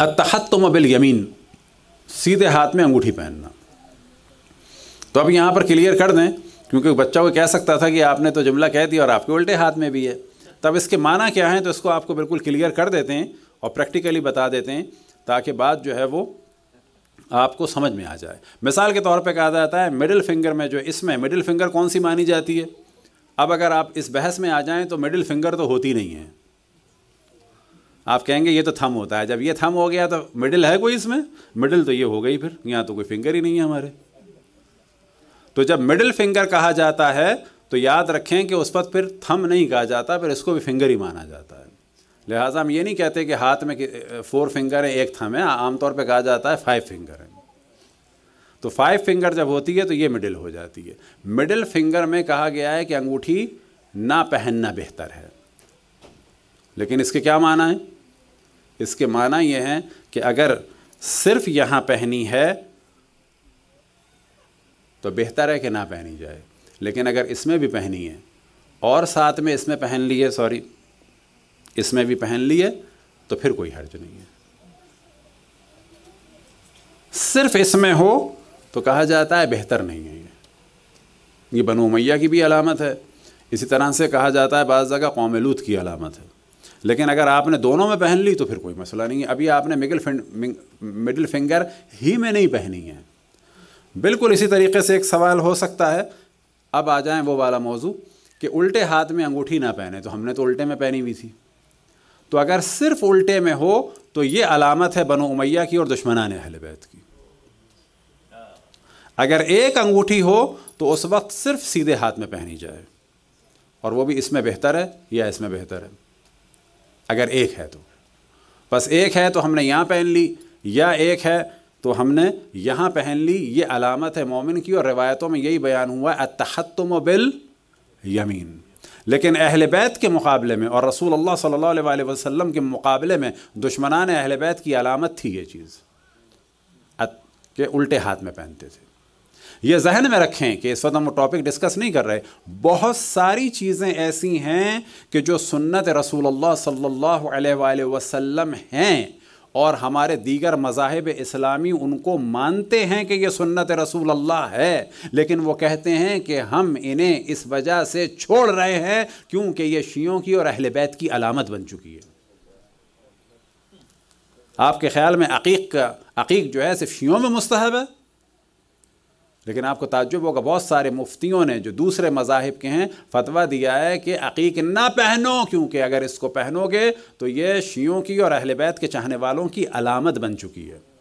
अतहत्तम bill Yamin सीधे हाथ में अंगूठी पहनना तो अब यहाँ पर क्लियर कर दें क्योंकि बच्चा को कह सकता था कि आपने तो जुमला कह दिया और आपके उल्टे हाथ में भी है तब इसके माना क्या है तो इसको आपको बिल्कुल क्लियर कर देते हैं और प्रैक्टिकली बता देते हैं ताकि बात जो है वो आपको समझ में आ जाए मिसाल के तौर पे कहा जाता है मिडिल फिंगर में जो इसमें मिडिल फिंगर कौन सी मानी जाती है अब अगर आप इस बहस में आ जाएं तो मिडिल फिंगर तो होती नहीं है आप कहेंगे ये तो थम होता है जब ये थम हो गया तो मिडिल है कोई इसमें मिडिल तो ये हो गई फिर यहाँ तो कोई फिंगर ही नहीं है हमारे तो जब मिडिल फिंगर कहा जाता है तो याद रखें कि उस पर फिर थम नहीं कहा जाता फिर इसको भी फिंगर ही माना जाता है लिहाजा हम ये नहीं कहते कि हाथ में फोर फिंगर है एक थम है आमतौर पर कहा जाता है फाइव फिंगर है तो फाइव फिंगर जब होती है तो ये मिडिल हो जाती है मिडिल फिंगर में कहा गया है कि अंगूठी ना पहनना बेहतर है लेकिन इसके क्या माना है इसके माना ये हैं कि अगर सिर्फ यहाँ पहनी है तो बेहतर है कि ना पहनी जाए लेकिन अगर इसमें भी पहनी है और साथ में इसमें पहन लिए सॉरी इसमें भी पहन लिए तो फिर कोई हर्ज नहीं है सिर्फ इसमें हो तो कहा जाता है बेहतर नहीं है ये ये बनो मैया की भी अलामत है इसी तरह से कहा जाता है बाज़ जगह कौमलूत की अलामत है लेकिन अगर आपने दोनों में पहन ली तो फिर कोई मसला नहीं है अभी आपने मिडिल मिडिल फिंगर ही में नहीं पहनी है बिल्कुल इसी तरीके से एक सवाल हो सकता है अब आ जाए वो वाला मौजू कि उल्टे हाथ में अंगूठी ना पहने तो हमने तो उल्टे में पहनी हुई थी तो अगर सिर्फ उल्टे में हो तो ये अलामत है बनो उमैया की और ने अहल बैत की अगर एक अंगूठी हो तो उस वक्त सिर्फ सीधे हाथ में पहनी जाए और वो भी इसमें बेहतर है या इसमें बेहतर है अगर एक है तो बस एक है तो हमने यहाँ पहन ली या एक है तो हमने यहाँ पहन ली ये अलामत है मोमिन की और रिवायतों में यही बयान हुआ है अतहतम बिल यमीन लेकिन अहल बैत के मुकाबले में और रसूल अल्लाह सल्लल्लाहु अलैहि वसल्लम के मुकाबले में दुश्मनान अहल बैत की अलामत थी ये चीज़ के उल्टे हाथ में पहनते थे ये जहन में रखें कि इस वक्त हम टॉपिक डिस्कस नहीं कर रहे बहुत सारी चीज़ें ऐसी हैं कि जो सुन्नत रसूल सल्लल्लाहु अलैहि वसल्लम हैं और हमारे दीगर मजाहब इस्लामी उनको मानते हैं कि ये सुन्नत रसूल अल्लाह है लेकिन वो कहते हैं कि हम इन्हें इस वजह से छोड़ रहे हैं क्योंकि ये शियों की और अहल बैत की अलामत बन चुकी है आपके ख्याल में अकीक का अकीक जो है सिर्फ शियों में मुस्तहब है लेकिन आपको ताजुब होगा बहुत सारे मुफ्तियों ने जो दूसरे मजाहब के हैं फतवा दिया है कि अकीक ना पहनो क्योंकि अगर इसको पहनोगे तो ये शीयों की और अहल बैत के चाहने वालों की अलामत बन चुकी है